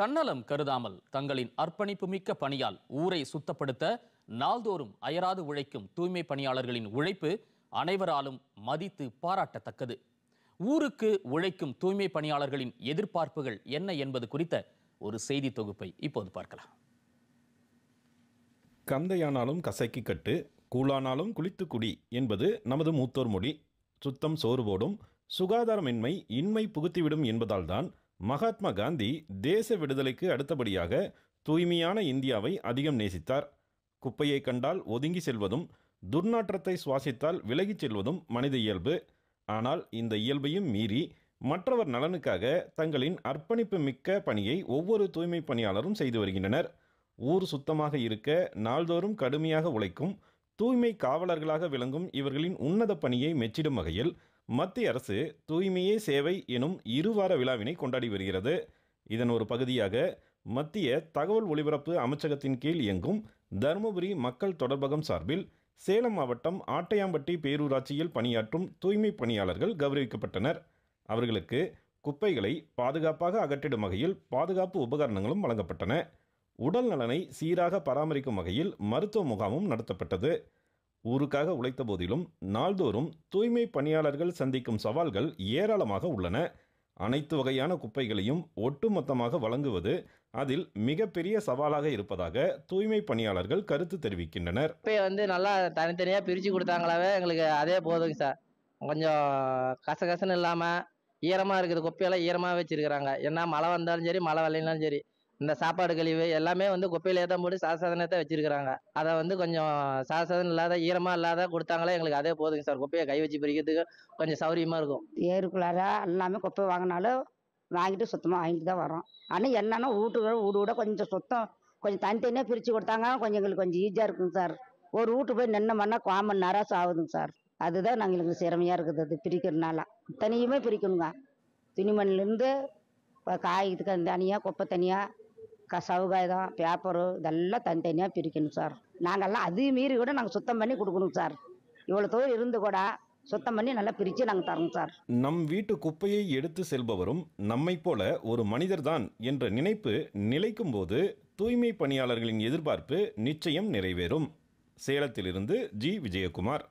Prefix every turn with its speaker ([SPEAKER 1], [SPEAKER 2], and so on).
[SPEAKER 1] தன்னலம் கருதாமல் தங்களின் அர்ப்பணிப்பு மிக்க பணியால் ஊரை சுத்தப்படுத்த நாள்தோறும் அயராது உழைக்கும் தூய்மை பணியாளர்களின் உழைப்பு அனைவராலும் மதித்து பாராட்டத்தக்கது ஊருக்கு உழைக்கும் தூய்மை பணியாளர்களின் எதிர்பார்ப்புகள் என்ன என்பது குறித்த ஒரு செய்தி தொகுப்பை இப்போது பார்க்கலாம்
[SPEAKER 2] கந்தையானாலும் கசைக்கு கட்டு கூழானாலும் குளித்து குடி என்பது நமது மூத்தோர் மொழி சுத்தம் போடும் சுகாதாரமின்மை இன்மை புகுத்திவிடும் என்பதால்தான் மகாத்மா காந்தி தேச விடுதலைக்கு அடுத்தபடியாக தூய்மையான இந்தியாவை அதிகம் நேசித்தார் குப்பையை கண்டால் ஒதுங்கி செல்வதும் துர்நாற்றத்தை சுவாசித்தால் விலகிச் செல்வதும் மனித இயல்பு ஆனால் இந்த இயல்பையும் மீறி மற்றவர் நலனுக்காக தங்களின் அர்ப்பணிப்பு மிக்க பணியை ஒவ்வொரு தூய்மை பணியாளரும் செய்து வருகின்றனர் ஊர் சுத்தமாக இருக்க நாள்தோறும் கடுமையாக உழைக்கும் தூய்மை காவலர்களாக விளங்கும் இவர்களின் உன்னத பணியை மெச்சிடும் வகையில் மத்திய அரசு தூய்மையே சேவை எனும் இருவார விழாவினை கொண்டாடி வருகிறது இதன் ஒரு பகுதியாக மத்திய தகவல் ஒலிபரப்பு அமைச்சகத்தின் கீழ் இயங்கும் தருமபுரி மக்கள் தொடர்பகம் சார்பில் சேலம் மாவட்டம் ஆட்டையாம்பட்டி பேரூராட்சியில் பணியாற்றும் தூய்மை பணியாளர்கள் கௌரவிக்கப்பட்டனர் அவர்களுக்கு குப்பைகளை பாதுகாப்பாக அகற்றிடும் வகையில் பாதுகாப்பு உபகரணங்களும் வழங்கப்பட்டன உடல் நலனை சீராக பராமரிக்கும் வகையில் மருத்துவ முகாமும் நடத்தப்பட்டது ஊருக்காக உழைத்த போதிலும் நாள்தோறும் தூய்மை பணியாளர்கள் சந்திக்கும் சவால்கள் ஏராளமாக உள்ளன அனைத்து வகையான குப்பைகளையும் ஒட்டுமொத்தமாக வழங்குவது அதில் மிகப்பெரிய சவாலாக இருப்பதாக தூய்மை பணியாளர்கள் கருத்து தெரிவிக்கின்றனர்
[SPEAKER 3] குப்பையை வந்து நல்லா தனித்தனியாக பிரித்து கொடுத்தாங்களாவே எங்களுக்கு அதே போதுங்க சார் கொஞ்சம் கசகசன்னு இல்லாமல் ஈரமாக இருக்கிற குப்பையெல்லாம் ஈரமாக வச்சுருக்கிறாங்க ஏன்னா மழை வந்தாலும் சரி மழை வரலைனாலும் சரி இந்த சாப்பாடு கழிவு எல்லாமே வந்து குப்பையிலே தான் போட்டு சாசனத்தை வச்சுருக்குறாங்க அதை வந்து கொஞ்சம் சாசனம் இல்லாத ஈரமாக இல்லாத கொடுத்தாங்களே எங்களுக்கு அதே போதுங்க சார் குப்பையை கை வச்சு பிரிக்கிறதுக்கு கொஞ்சம் சௌரியமாக இருக்கும்
[SPEAKER 4] ஏருக்குள்ளார எல்லாமே குப்பை வாங்கினாலும் வாங்கிட்டு சுத்தமாக வாங்கிட்டு தான் வரோம் ஆனால் என்னன்னா வீட்டு வீடு வீட கொஞ்சம் சுத்தம் கொஞ்சம் தனித்தனியாக பிரித்து கொடுத்தாங்க கொஞ்சம் எங்களுக்கு கொஞ்சம் ஈஸியாக இருக்குங்க சார் ஒரு வீட்டு போய் நின்னோம்னா காமன் நேரம் ஆகுதுங்க சார் அதுதான் நாங்கள் எங்களுக்கு சிரமையாக இருக்குது அது பிரிக்கிறதுனால தனியுமே பிரிக்கணுங்க துணிமணிலேருந்து இப்போ காய்கறி தனியாக குப்பை தனியாக க சவுகாயகம் பேப்பரு இதெல்லாம் தனித்தனியாக பிரிக்கணும் சார் நாங்கள்லாம் அதையும் மீறி கூட நாங்கள் சுத்தம் பண்ணி கொடுக்கணும் சார் இவ்வளோ தூரம் இருந்து கூட சுத்தம் பண்ணி நல்லா பிரித்து நாங்கள் தரோம் சார்
[SPEAKER 2] நம் வீட்டு குப்பையை எடுத்து செல்பவரும் நம்மை போல ஒரு மனிதர் தான் என்ற நினைப்பு நிலைக்கும் போது தூய்மை பணியாளர்களின் எதிர்பார்ப்பு நிச்சயம் நிறைவேறும் சேலத்திலிருந்து ஜி விஜயகுமார்